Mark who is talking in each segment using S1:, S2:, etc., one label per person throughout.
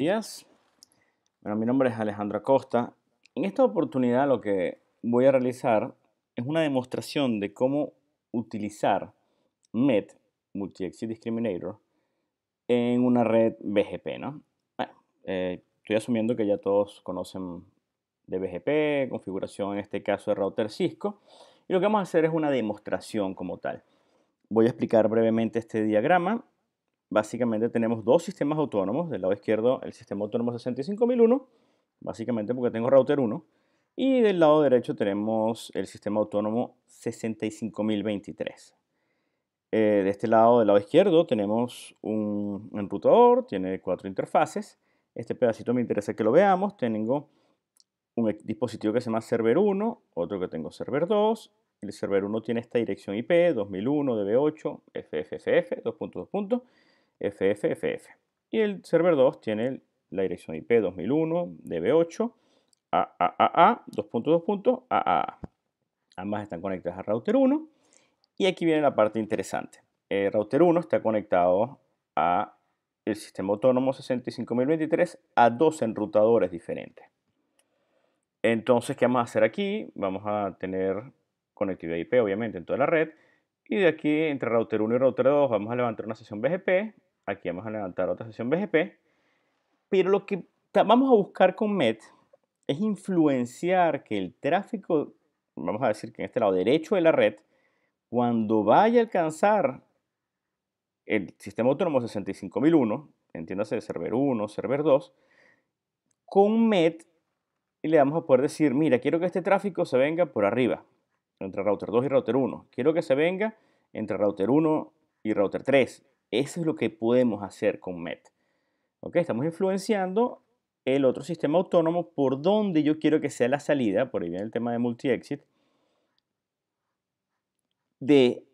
S1: días. Bueno, mi nombre es Alejandro Acosta. En esta oportunidad lo que voy a realizar es una demostración de cómo utilizar MET, Multi-Exit Discriminator, en una red BGP, ¿no? Eh, estoy asumiendo que ya todos conocen de BGP, configuración en este caso de router Cisco, y lo que vamos a hacer es una demostración como tal. Voy a explicar brevemente este diagrama básicamente tenemos dos sistemas autónomos. Del lado izquierdo el sistema autónomo 65001, básicamente porque tengo router 1. Y del lado derecho tenemos el sistema autónomo 65023. Eh, de este lado, del lado izquierdo, tenemos un enrutador, tiene cuatro interfaces. Este pedacito me interesa que lo veamos. Tengo un dispositivo que se llama Server 1, otro que tengo Server 2. El Server 1 tiene esta dirección IP 2001 DB8 FFFF 2.2. FFFF. Y el server 2 tiene la dirección IP 2001, DB8, AAAA, 2.2. AAA. Ambas están conectadas a router 1. Y aquí viene la parte interesante. El router 1 está conectado al sistema autónomo 65023 a dos enrutadores diferentes. Entonces, ¿qué vamos a hacer aquí? Vamos a tener conectividad IP, obviamente, en toda la red. Y de aquí, entre router 1 y router 2, vamos a levantar una sesión BGP Aquí vamos a levantar otra sesión BGP. Pero lo que vamos a buscar con MET es influenciar que el tráfico, vamos a decir que en este lado derecho de la red, cuando vaya a alcanzar el sistema autónomo 65001, entiéndase server 1, server 2, con MET le vamos a poder decir, mira, quiero que este tráfico se venga por arriba, entre router 2 y router 1. Quiero que se venga entre router 1 y router 3. Eso es lo que podemos hacer con MET. Estamos influenciando el otro sistema autónomo por donde yo quiero que sea la salida, por ahí viene el tema de multi-exit, de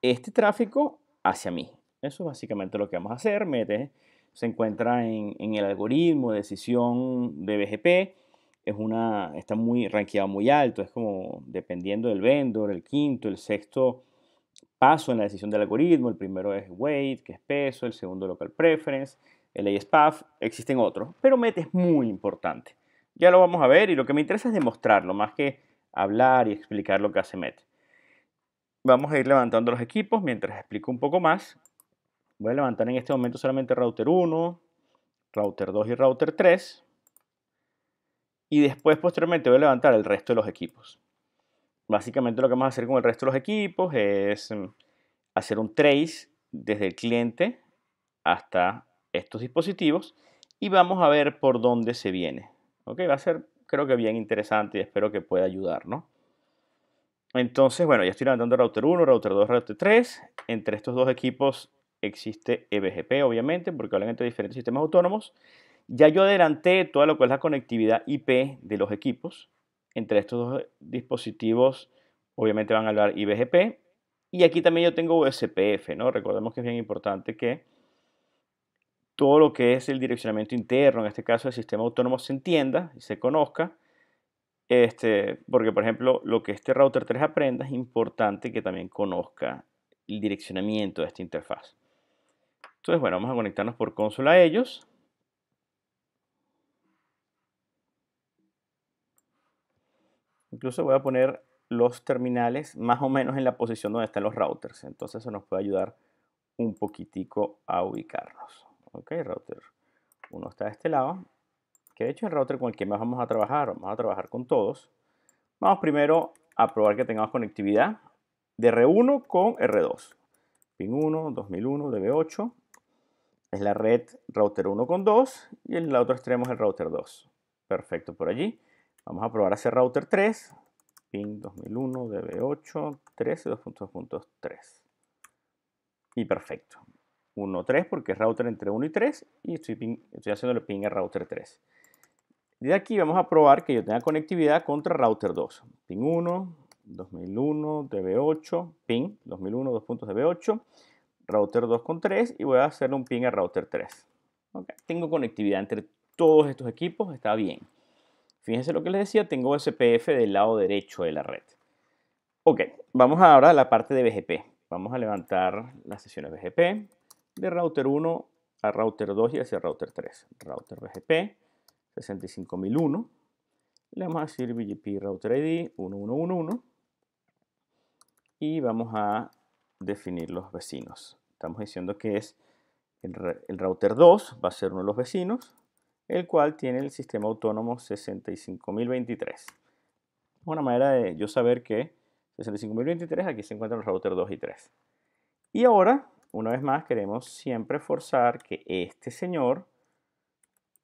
S1: este tráfico hacia mí. Eso es básicamente lo que vamos a hacer. MET se encuentra en, el algoritmo de decisión de BGP. Es una, está muy rankeado muy alto, es como dependiendo del vendor, el quinto, el sexto paso en la decisión del algoritmo. El primero es weight, que es peso, el segundo local preference, el ASPAF, existen otros, pero MET es muy importante. Ya lo vamos a ver y lo que me interesa es demostrarlo más que hablar y explicar lo que hace MET. Vamos a ir levantando los equipos mientras explico un poco más. Voy a levantar en este momento solamente router 1, router 2 y router 3. Y después posteriormente voy a levantar el resto de los equipos. Básicamente lo que vamos a hacer con el resto de los equipos es mm, hacer un trace desde el cliente hasta estos dispositivos y vamos a ver por dónde se viene. Va a ser creo que bien interesante y espero que pueda ayudar, Entonces, bueno, ya estoy levantando router 1, router 2, router 3. Entre estos dos equipos existe EBGP, obviamente, porque hablan entre diferentes sistemas autónomos. Ya yo adelanté toda lo que es la conectividad IP de los equipos. Entre estos dos dispositivos, obviamente van a hablar IBGP. Y aquí también yo tengo USPF, ¿no? Recordemos que es bien importante que todo lo que es el direccionamiento interno, en este caso el sistema autónomo, se entienda y se conozca. Este, porque, por ejemplo, lo que este router 3 aprenda es importante que también conozca el direccionamiento de esta interfaz. Entonces, bueno, vamos a conectarnos por consola a ellos. Incluso voy a poner los terminales más o menos en la posición donde están los routers. Entonces eso nos puede ayudar un poquitico a ubicarnos. Ok, router. Uno está de este lado. Que de hecho es el router con el que más vamos a trabajar. Vamos a trabajar con todos. Vamos primero a probar que tengamos conectividad de R1 con R2. Pin 1, 2001, DB8. Es la red router 1 con 2 y el otro extremo es el router 2. Perfecto por allí. Vamos a probar a hacer router 3, pin 2001, DB8, 13, 2.2.3. Y perfecto. 1, 3 porque es router entre 1 y 3 y estoy, haciendo el haciéndole ping a router 3. De aquí vamos a probar que yo tenga conectividad contra router 2. Pin 1, 2001, DB8, pin 2001, 2.db8, router 2 con 3 y voy a hacerle un pin a router 3. Tengo conectividad entre todos estos equipos, está bien. Fíjense lo que les decía, tengo SPF del lado derecho de la red. Ok, vamos ahora a la parte de BGP. Vamos a levantar las sesiones BGP de router 1 a router 2 y hacia router 3. Router BGP 65001. Le vamos a decir BGP router ID 1111 y vamos a definir los vecinos. Estamos diciendo que es el router 2 va a ser uno de los vecinos el cual tiene el sistema autónomo 65023. Una manera de yo saber que 65023 aquí se encuentran los router 2 y 3. Y ahora, una vez más, queremos siempre forzar que este señor,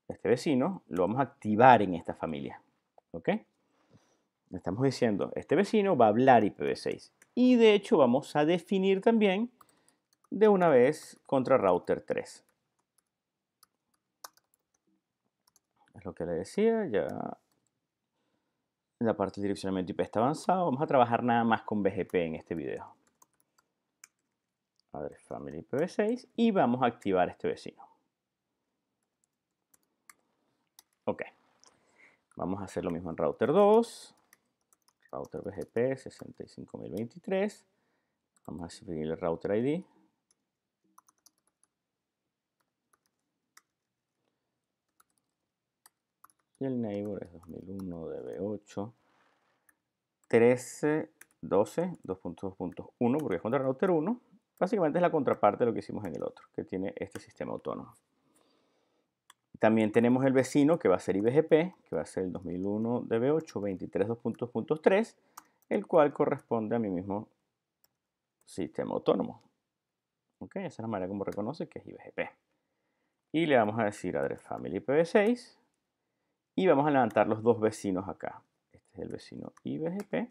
S1: este vecino, lo vamos a activar en esta familia. ¿Ok? estamos diciendo, este vecino va a hablar IPv6. Y de hecho vamos a definir también de una vez contra router 3. lo que le decía, ya la parte de direccionamiento IP está avanzado. Vamos a trabajar nada más con BGP en este video. Address Family IPv6 y vamos a activar este vecino. Ok. Vamos a hacer lo mismo en router 2. Router BGP 65023. Vamos a seguir el router ID. el neighbor es 2001 DB8. 13, 12, 2.2.1, porque es contra router 1. Básicamente es la contraparte de lo que hicimos en el otro, que tiene este sistema autónomo. También tenemos el vecino que va a ser IBGP, que va a ser el 2001 DB8 23 el cual corresponde a mi mismo sistema autónomo. ¿Ok? Esa es la manera como reconoce que es IBGP. Y le vamos a decir address family IPv6 y vamos a levantar los dos vecinos acá. Este es el vecino IBGP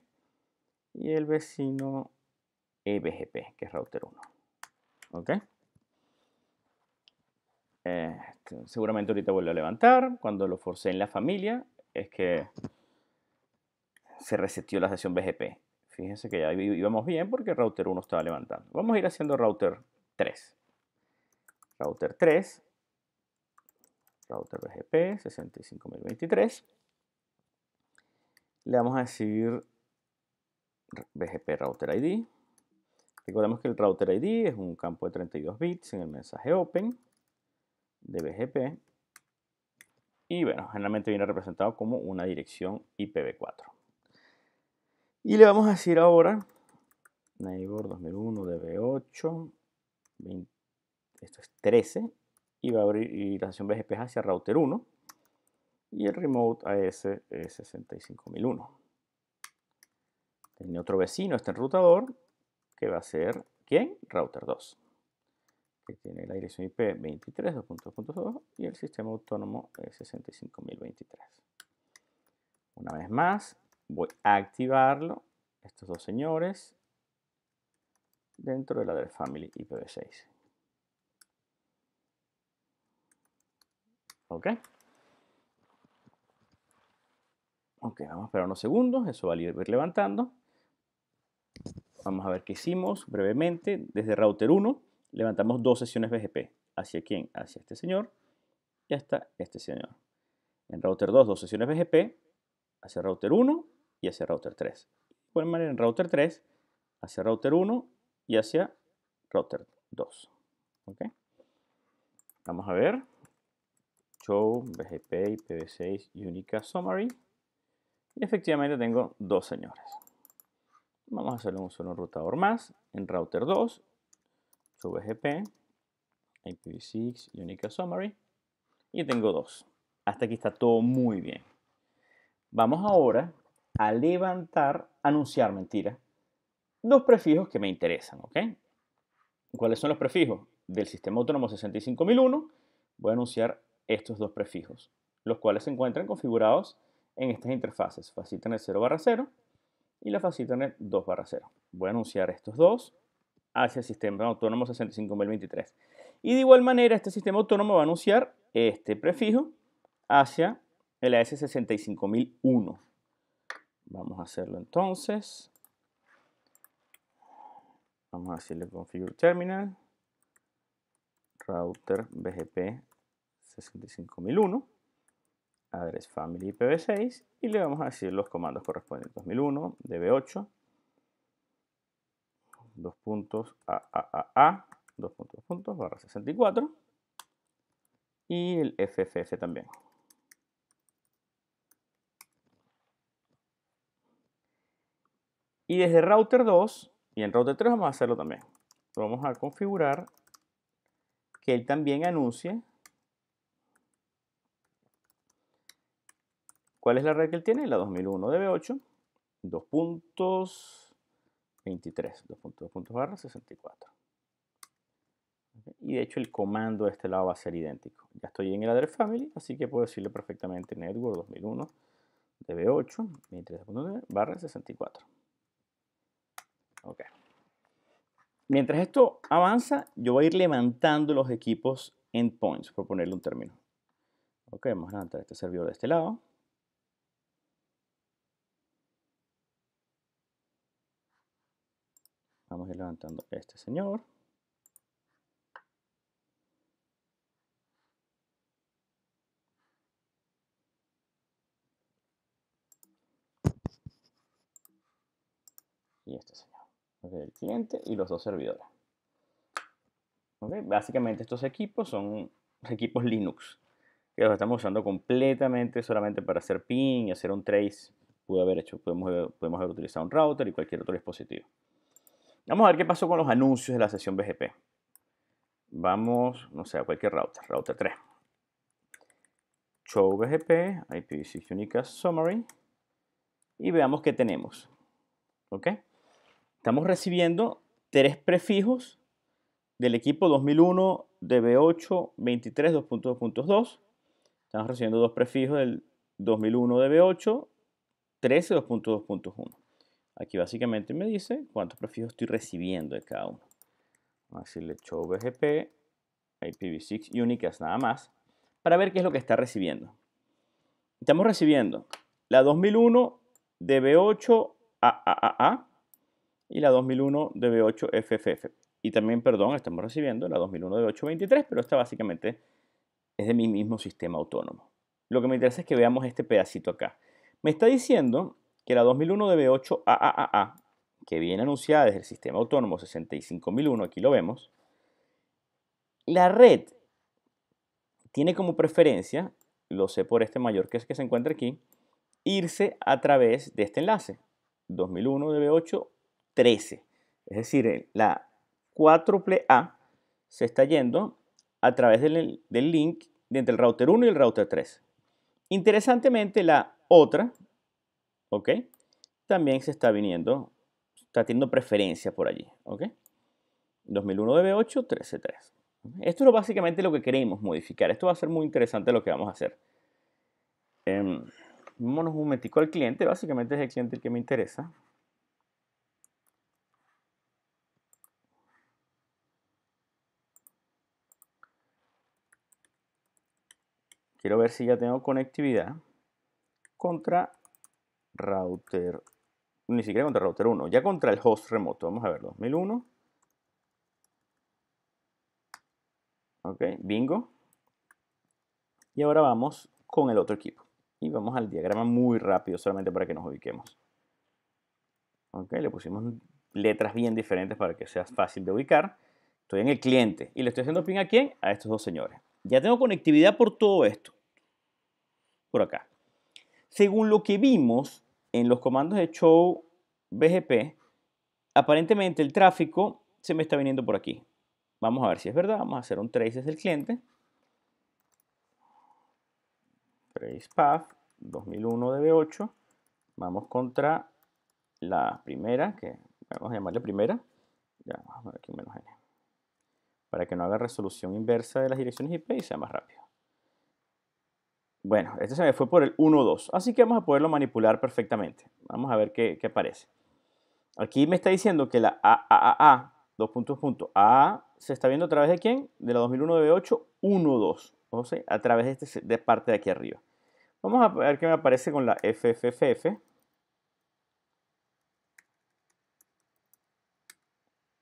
S1: y el vecino EBGP, que es router 1. ¿Ok? Este, seguramente ahorita vuelvo a levantar. Cuando lo forcé en la familia es que se resetió la sesión BGP. Fíjense que ya íbamos bien porque router 1 estaba levantando. Vamos a ir haciendo router 3. Router 3 router BGP 65023. Le vamos a decir BGP router ID. Recordemos que el router ID es un campo de 32 bits en el mensaje open de BGP. Y bueno, generalmente viene representado como una dirección IPv4. Y le vamos a decir ahora neighbor 2001 DB8 esto es 13 y va a abrir la sección BGP hacia router 1 y el remote AS es 65001. Tiene otro vecino, este enrutador, que va a ser, ¿quién? Router 2, que tiene la dirección IP 23.2.2 y el sistema autónomo es 65023. Una vez más, voy a activarlo, estos dos señores, dentro de la del Family IPv6. ¿Ok? vamos a esperar unos segundos, eso va a ir levantando. Vamos a ver qué hicimos brevemente. Desde router 1 levantamos dos sesiones BGP. ¿Hacia quién? Hacia este señor y hasta este señor. En router 2, dos sesiones BGP hacia router 1 y hacia router 3. Pueden manera en router 3 hacia router 1 y hacia router 2. ¿Ok? Vamos a ver show, BGP, IPv6 Unica Summary. Y efectivamente tengo dos señores. Vamos a hacerle un solo rotador más, en router 2, show BGP, IPv6 Unica Summary. Y tengo dos. Hasta aquí está todo muy bien. Vamos ahora a levantar, anunciar mentira, dos prefijos que me interesan, ¿ok? ¿Cuáles son los prefijos? Del sistema autónomo 65001 voy a anunciar estos dos prefijos, los cuales se encuentran configurados en estas interfaces, facitanet 0 barra 0 y la facitanet 2 barra 0. Voy a anunciar estos dos hacia el sistema autónomo 65023. Y de igual manera, este sistema autónomo va a anunciar este prefijo hacia el AS65001. Vamos a hacerlo entonces. Vamos a decirle configure terminal, router BGP 65001, address family IPv6 y le vamos a decir los comandos correspondientes 2001, db8, dos puntos a, puntos, puntos, barra 64 y el FFF también. Y desde router 2 y en router 3 vamos a hacerlo también. Vamos a configurar que él también anuncie ¿Cuál es la red que él tiene? La 2001 DB8, 2 puntos barra 64. Y de hecho el comando de este lado va a ser idéntico. Ya estoy en el address family, así que puedo decirle perfectamente network 2001 DB8, 23.2, barra 64. Ok. Mientras esto avanza, yo voy a ir levantando los equipos endpoints, por ponerle un término. Ok, vamos a levantar este servidor de este lado. ir levantando este señor. Y este señor. el cliente y los dos servidores. básicamente estos equipos son equipos Linux. Que los estamos usando completamente solamente para hacer ping y hacer un trace. pudo haber hecho, podemos, podemos haber utilizado un router y cualquier otro dispositivo. Vamos a ver qué pasó con los anuncios de la sesión BGP. Vamos, no sé, a cualquier router, router 3. Show BGP, IPv6 Unica Summary. Y veamos qué tenemos. ¿Ok? Estamos recibiendo tres prefijos del equipo 2001 DB8 23 2.2.2. Estamos recibiendo dos prefijos del 2001 DB8 13 2.2.1. Aquí básicamente me dice cuántos prefijos estoy recibiendo de cada uno. Vamos a decirle show BGP, IPv6 únicas nada más, para ver qué es lo que está recibiendo. Estamos recibiendo la 2001 DB8 AAA y la 2001 DB8 FFF. Y también, perdón, estamos recibiendo la 2001 DB8 pero esta básicamente es de mi mismo sistema autónomo. Lo que me interesa es que veamos este pedacito acá. Me está diciendo que la 2001 DB8 a que viene anunciada desde el sistema autónomo 65001, aquí lo vemos, la red tiene como preferencia, lo sé por este mayor que es que se encuentra aquí, irse a través de este enlace, 2001 DB8 13. Es decir, eh, la 4 A se está yendo a través del, link de entre el router 1 y el router 3. Interesantemente, la otra, ¿ok? También se está viniendo, está teniendo preferencia por allí, ¿ok? 2001 DB8, 13.3. Esto es básicamente lo que queremos modificar. Esto va a ser muy interesante lo que vamos a hacer. Em, vámonos un momentico al cliente. Básicamente es el cliente el que me interesa. Quiero ver si ya tengo conectividad contra router, ni siquiera contra router 1, ya contra el host remoto, vamos a ver, 2001. Ok, bingo. Y ahora vamos con el otro equipo. Y vamos al diagrama muy rápido, solamente para que nos ubiquemos. Ok, le pusimos letras bien diferentes para que sea fácil de ubicar. Estoy en el cliente y le estoy haciendo ping a quién? A estos dos señores. Ya tengo conectividad por todo esto. Por acá. Según lo que vimos, en los comandos de show BGP, aparentemente el tráfico se me está viniendo por aquí. Vamos a ver si es verdad. Vamos a hacer un trace desde el cliente. Trace path 2001 DB8. Vamos contra la primera, que vamos a llamarle primera. Ya, vamos a aquí menos N. Para que no haga resolución inversa de las direcciones IP y sea más rápido. Bueno, este se me fue por el 1-2, así que vamos a poderlo manipular perfectamente. Vamos a ver qué, aparece. Aquí me está diciendo que la AAAA, dos puntos, punto, A se está viendo a través de quién? De la 2001 DB8, 1-2, a través de, este, parte de aquí arriba. Vamos a ver qué me aparece con la FFFF.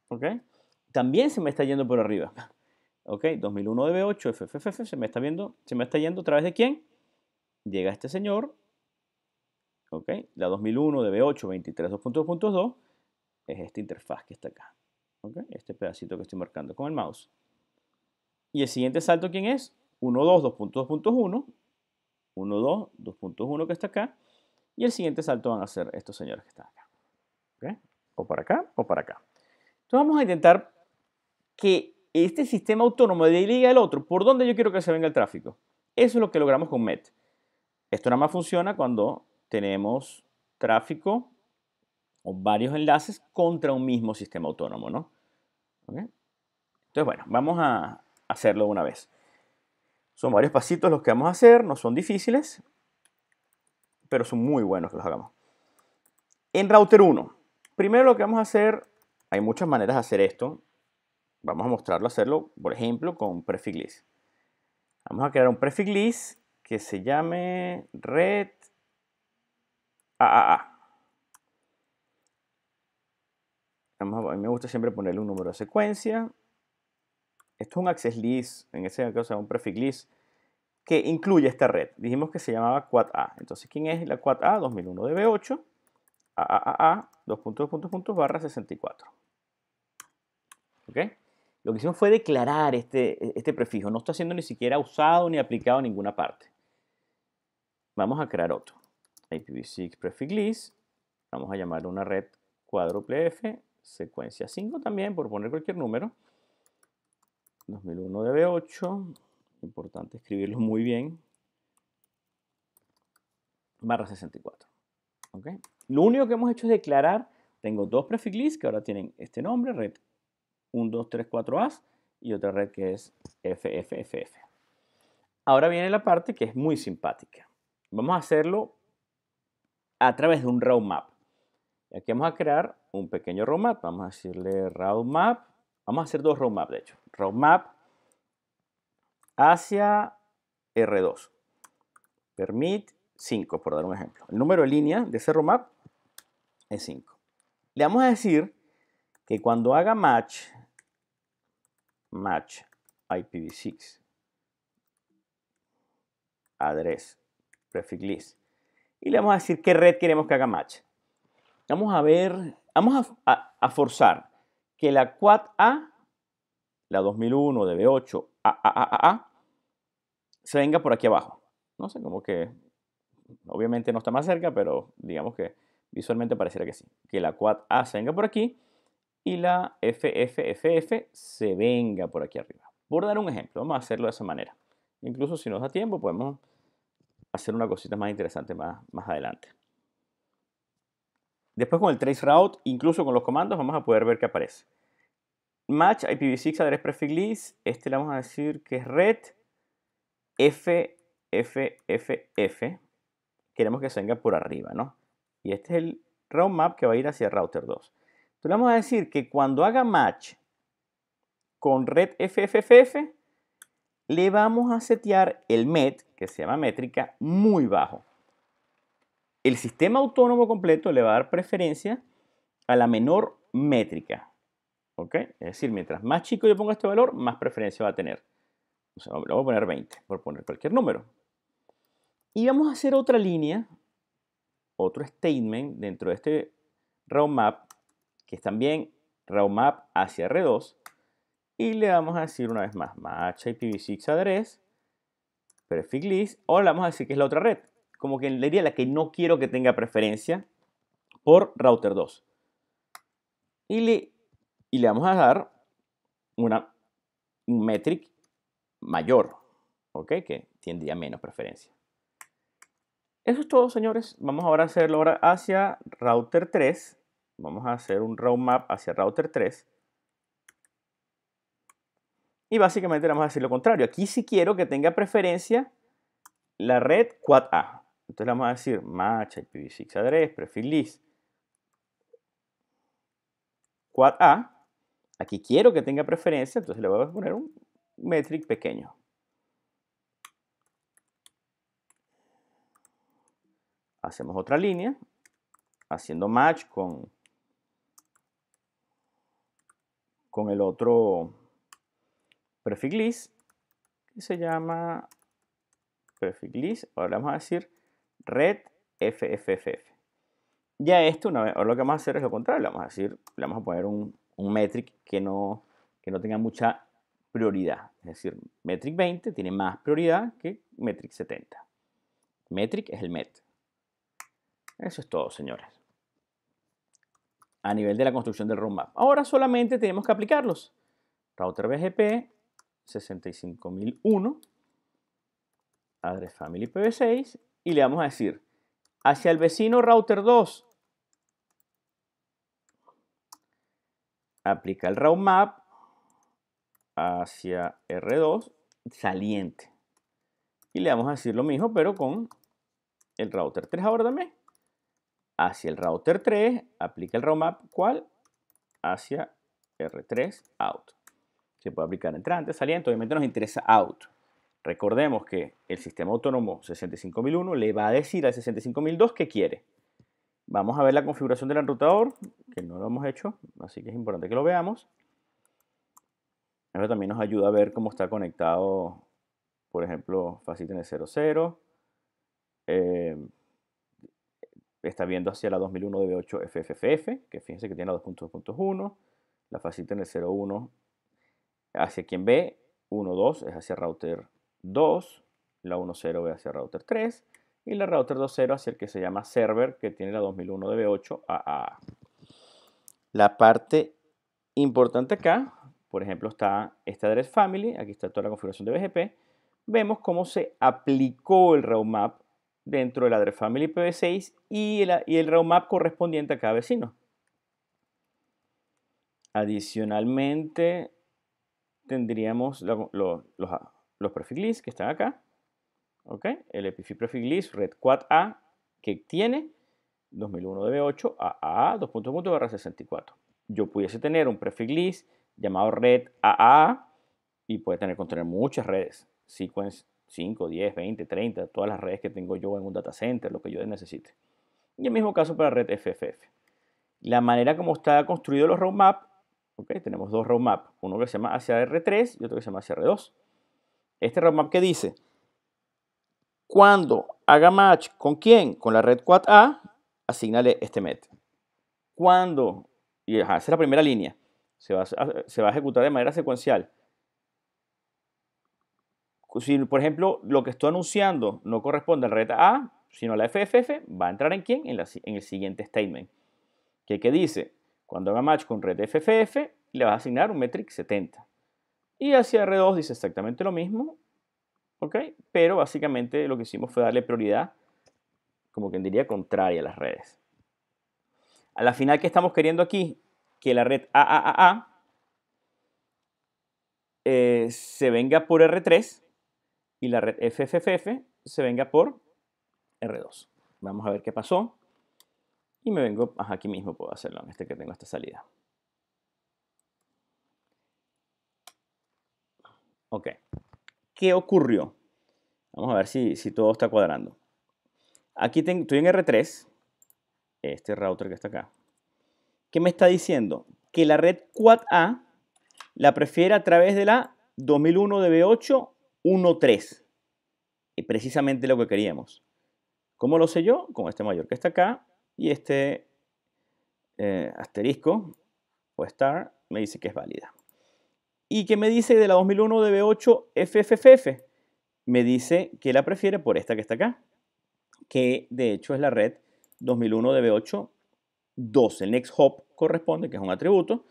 S1: ¿Ok? También se me está yendo por arriba. ¿Ok? 2001 DB8, FFFF, se me está viendo, se me está yendo a través de quién? llega este señor, ¿ok? La 2001 de B8, 23.2.2 es esta interfaz que está acá, ¿ok? Este pedacito que estoy marcando con el mouse. Y el siguiente salto, ¿quién es? 1.2.2.1, 1.2.2.1 que está acá, y el siguiente salto van a ser estos señores que están acá, ¿ok? O para acá, o para acá. Entonces vamos a intentar que este sistema autónomo liga el otro, por donde yo quiero que se venga el tráfico. Eso es lo que logramos con MET. Esto nada más funciona cuando tenemos tráfico o varios enlaces contra un mismo sistema autónomo, ¿no? Entonces, bueno, vamos a hacerlo una vez. Son varios pasitos los que vamos a hacer, no son difíciles, pero son muy buenos que los hagamos. En router 1, primero lo que vamos a hacer, hay muchas maneras de hacer esto. Vamos a mostrarlo, hacerlo, por ejemplo, con prefix list. Vamos a crear un prefix list que se llame Red AAA. a mí me gusta siempre ponerle un número de secuencia. Esto es un access list, en ese caso es un prefix list, que incluye esta red. Dijimos que se llamaba A. Entonces, ¿quién es la A? 2001 DB8, AAA, 2.2.64. barra 64. Lo que hicimos fue declarar este, este prefijo. No está siendo ni siquiera usado ni aplicado en ninguna parte. Vamos a crear otro. IPv6 prefix list. Vamos a llamar una red cuádruple F, secuencia 5 también, por poner cualquier número. 2001 DB8. Importante escribirlo muy bien. Barra 64. Lo único que hemos hecho es declarar, tengo dos prefix list que ahora tienen este nombre, red 1234 a y otra red que es FFFF. Ahora viene la parte que es muy simpática. Vamos a hacerlo a través de un roadmap. Aquí vamos a crear un pequeño roadmap. Vamos a decirle roadmap. Vamos a hacer dos roadmaps, de hecho. Roadmap hacia R2. Permit 5, por dar un ejemplo. El número de línea de ese roadmap es 5. Le vamos a decir que cuando haga match, match IPv6 address prefix list. Y le vamos a decir qué red queremos que haga match. Vamos a ver, vamos a, forzar que la quad A, la 2001, DB8, A, se venga por aquí abajo. No sé, como que obviamente no está más cerca, pero digamos que visualmente pareciera que sí. Que la quad A se venga por aquí y la FFFF se venga por aquí arriba. Por dar un ejemplo, vamos a hacerlo de esa manera. Incluso si nos da tiempo, podemos hacer una cosita más interesante más, adelante. Después con el trace route, incluso con los comandos, vamos a poder ver que aparece. Match IPv6 address prefix list. Este le vamos a decir que es red FFFF. Queremos que se venga por arriba, ¿no? Y este es el route map que va a ir hacia router 2. Entonces le vamos a decir que cuando haga match con red FFFF, le vamos a setear el MET, que se llama métrica, muy bajo. El sistema autónomo completo le va a dar preferencia a la menor métrica. ¿Ok? Es decir, mientras más chico yo ponga este valor, más preferencia va a tener. Lo voy a poner 20, por poner cualquier número. Y vamos a hacer otra línea, otro statement dentro de este roadmap, que es también roadmap hacia R2, y le vamos a decir una vez más, match IPv6 address, prefix list, o le vamos a decir que es la otra red. Como que le diría la que no quiero que tenga preferencia por router 2. Y le, y le vamos a dar una metric mayor, ¿ok? Que tendría menos preferencia. Eso es todo, señores. Vamos ahora a hacerlo hacia router 3. Vamos a hacer un roadmap hacia router 3. Y básicamente vamos a decir lo contrario. Aquí sí quiero que tenga preferencia la red quad A. Entonces le vamos a decir match IPv6 address, prefix list. Quad A. Aquí quiero que tenga preferencia, entonces le voy a poner un metric pequeño. Hacemos otra línea, haciendo match con, con el otro prefix list que se llama prefix list, ahora vamos a decir red ffff. Ya esto, una vez, ahora lo que vamos a hacer es lo contrario, le vamos a decir, le vamos a poner un, un metric que no, que no tenga mucha prioridad. Es decir, metric 20 tiene más prioridad que metric 70. Metric es el met. Eso es todo, señores. A nivel de la construcción del roadmap. Ahora solamente tenemos que aplicarlos. Router BGP 65001, address family pv6, y le vamos a decir hacia el vecino router 2. Aplica el route map hacia R2 saliente. Y le vamos a decir lo mismo, pero con el router 3 ahora Hacia el router 3, aplica el route map, ¿cuál? Hacia R3 out. Se puede aplicar entrante, saliente, obviamente nos interesa out. Recordemos que el sistema autónomo 65001 le va a decir al 65002 que quiere. Vamos a ver la configuración del enrutador, que no lo hemos hecho, así que es importante que lo veamos. Eso también nos ayuda a ver cómo está conectado, por ejemplo, en el 00. está viendo hacia la 2001 DB8 FFFF, que fíjense que tiene la 2.2.1. La el 01 hacia quien ve, 12 es hacia router 2, la 10 ve hacia router 3 y la router 2.0 hacia el que se llama server que tiene la 2001 b 8 La parte importante acá, por ejemplo, está esta address family, aquí está toda la configuración de BGP, vemos cómo se aplicó el map dentro de la address family IPv6 y el, y el roadmap correspondiente a cada vecino. Adicionalmente, tendríamos los, ah, los prefiglis que están acá, ¿ok? El prefix list red 4 A que tiene 2001 DB8 AA 2.1 64. Yo pudiese tener un list llamado red AA y puede tener contener muchas redes, sequence 5, 10, 20, 30, todas las redes que tengo yo en un data center, lo que yo necesite. Y el mismo caso para red FFF. La manera como está construido los roadmap tenemos dos roadmaps, uno que se llama hacia R3 y otro que se llama hacia R2. Este roadmap que dice, cuando haga match con quién, con la red quad A, asignale este met. Cuando, y esa es la primera línea, se va, a, ejecutar de manera secuencial. Si, por ejemplo, lo que estoy anunciando no corresponde a la red A, sino a la FFF, va a entrar en quién? En, el siguiente statement. ¿Qué, ¿Qué dice? Cuando haga match con red FFF, le vas a asignar un metric 70. Y hacia R2 dice exactamente lo mismo, ¿ok? Pero básicamente lo que hicimos fue darle prioridad, como quien diría, contraria a las redes. A la final, que estamos queriendo aquí? Que la red AAAA eh, se venga por R3 y la red FFFF se venga por R2. Vamos a ver qué pasó. Y me vengo, aquí mismo puedo hacerlo, en este que tengo esta salida. Ok, ¿qué ocurrió? Vamos a ver si, todo está cuadrando. Aquí tengo, estoy en R3, este router que está acá. ¿Qué me está diciendo? Que la red Quad A la prefiere a través de la 2001 DB8 13. Y precisamente lo que queríamos. ¿Cómo lo sé yo? Con este mayor que está acá, y este eh, asterisco o star me dice que es válida. ¿Y qué me dice de la 2001 DB8 FFFF? Me dice que la prefiere por esta que está acá, que de hecho es la red 2001 DB8 El next hop corresponde, que es un atributo,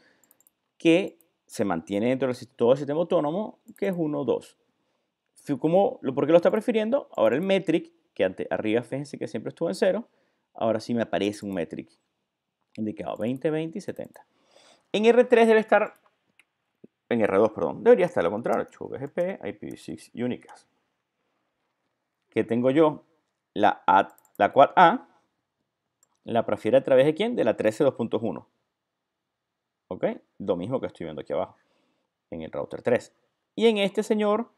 S1: que se mantiene dentro de todo el sistema autónomo, que es 1, 2. ¿Por qué lo está prefiriendo? Ahora el metric, que ante, arriba fíjense que siempre estuvo en 0, ahora sí me aparece un metric indicado 20, 20 y 70. En R3 debe estar, en R2, perdón, debería estar lo contrario, archivo BGP, IPv6 y únicas. ¿Qué tengo yo? La, la quad A la prefiere a través de quién? De la 13.2.1. ¿Ok? Lo mismo que estoy viendo aquí abajo, en el router 3. Y en este señor,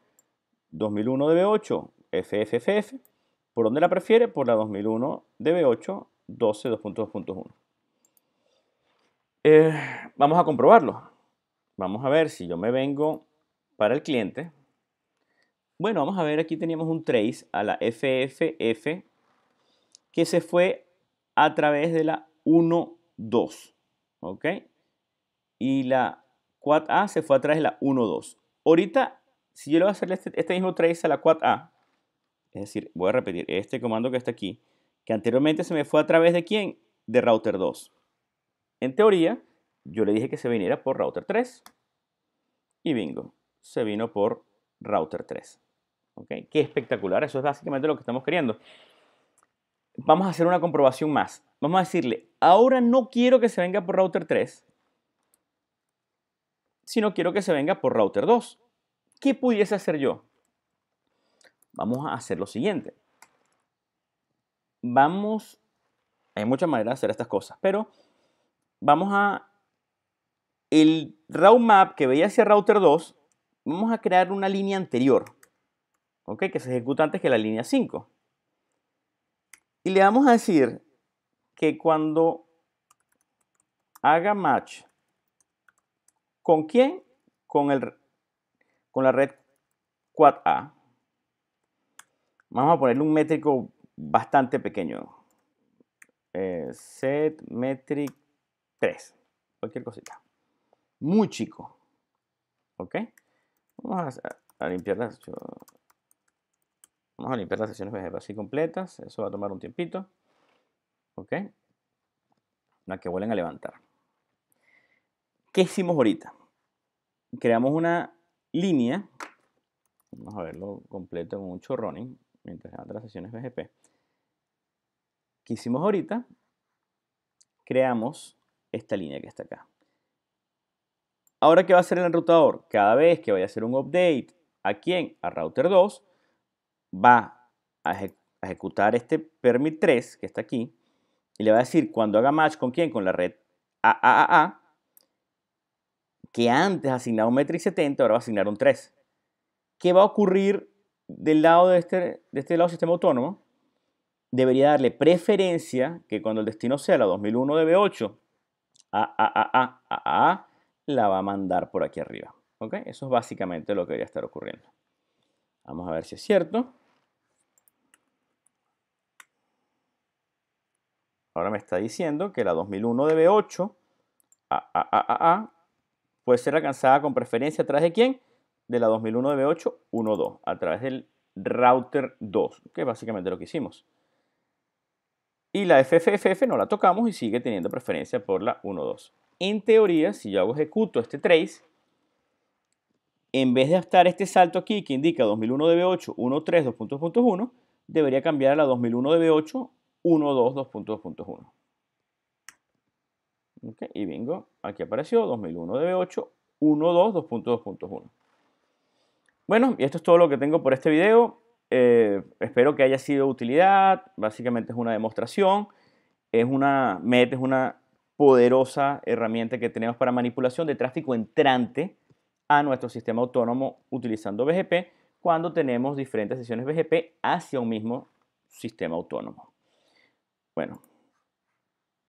S1: 2001 DB8, FFFF, ¿Por dónde la prefiere? Por la 2001 DB8 12 2.2.1. vamos a comprobarlo. Vamos a ver si yo me vengo para el cliente. Bueno, vamos a ver, aquí teníamos un trace a la FFF que se fue a través de la 1.2. ¿Ok? Y la 4 A se fue a través de la 1.2. Ahorita, si yo le voy a hacer este, este mismo trace a la 4 A, es decir, voy a repetir este comando que está aquí, que anteriormente se me fue a través de quién? De router 2. En teoría, yo le dije que se viniera por router 3. Y bingo, se vino por router 3. ¿Ok? Qué espectacular, eso es básicamente lo que estamos queriendo. Vamos a hacer una comprobación más. Vamos a decirle, ahora no quiero que se venga por router 3, sino quiero que se venga por router 2. ¿Qué pudiese hacer yo? vamos a hacer lo siguiente. Vamos, hay muchas maneras de hacer estas cosas, pero vamos a el route map que veía hacia router 2, vamos a crear una línea anterior, ¿ok? Que se ejecuta antes que la línea 5. Y le vamos a decir que cuando haga match, ¿con quién? Con, el, con la red 4 A. Vamos a ponerle un métrico bastante pequeño. Eh, set metric 3. Cualquier cosita. Muy chico. ¿Ok? Vamos a, limpiar las... vamos a limpiar las sesiones así completas. Eso va a tomar un tiempito. ¿Ok? La que vuelven a levantar. ¿Qué hicimos ahorita? Creamos una línea. Vamos a verlo completo en un running mientras las sesiones BGP. que hicimos ahorita? Creamos esta línea que está acá. Ahora, ¿qué va a hacer el enrutador? Cada vez que vaya a hacer un update, ¿a quién? A router 2, va a ejecutar este permit 3 que está aquí y le va a decir cuando haga match con quién, con la red AAA, que antes asignaba un metric 70, ahora va a asignar un 3. ¿Qué va a ocurrir del lado de este, de este lado sistema autónomo, debería darle preferencia que cuando el destino sea la 2001 de B8, a, a, a, a, a, la va a mandar por aquí arriba. ¿Ok? Eso es básicamente lo que debería estar ocurriendo. Vamos a ver si es cierto. Ahora me está diciendo que la 2001 de B8 a, a, a, a, a, puede ser alcanzada con preferencia a través de quién? de la 2001 2. a través del router 2, que es básicamente lo que hicimos. Y la FFFF no la tocamos y sigue teniendo preferencia por la 1.2. En teoría, si yo hago ejecuto este trace, en vez de estar este salto aquí que indica 2001 DB8, 1, 1.3, 2.2.1, debería cambiar a la 2001 DB8, 1, 2, 2.2.1. y bingo, aquí apareció 2001 DB8, 1, 2, 2.2.1. Bueno, y esto es todo lo que tengo por este video. Eh, espero que haya sido utilidad. Básicamente es una demostración. Es una MET, es una poderosa herramienta que tenemos para manipulación de tráfico entrante a nuestro sistema autónomo utilizando BGP cuando tenemos diferentes sesiones BGP hacia un mismo sistema autónomo. Bueno,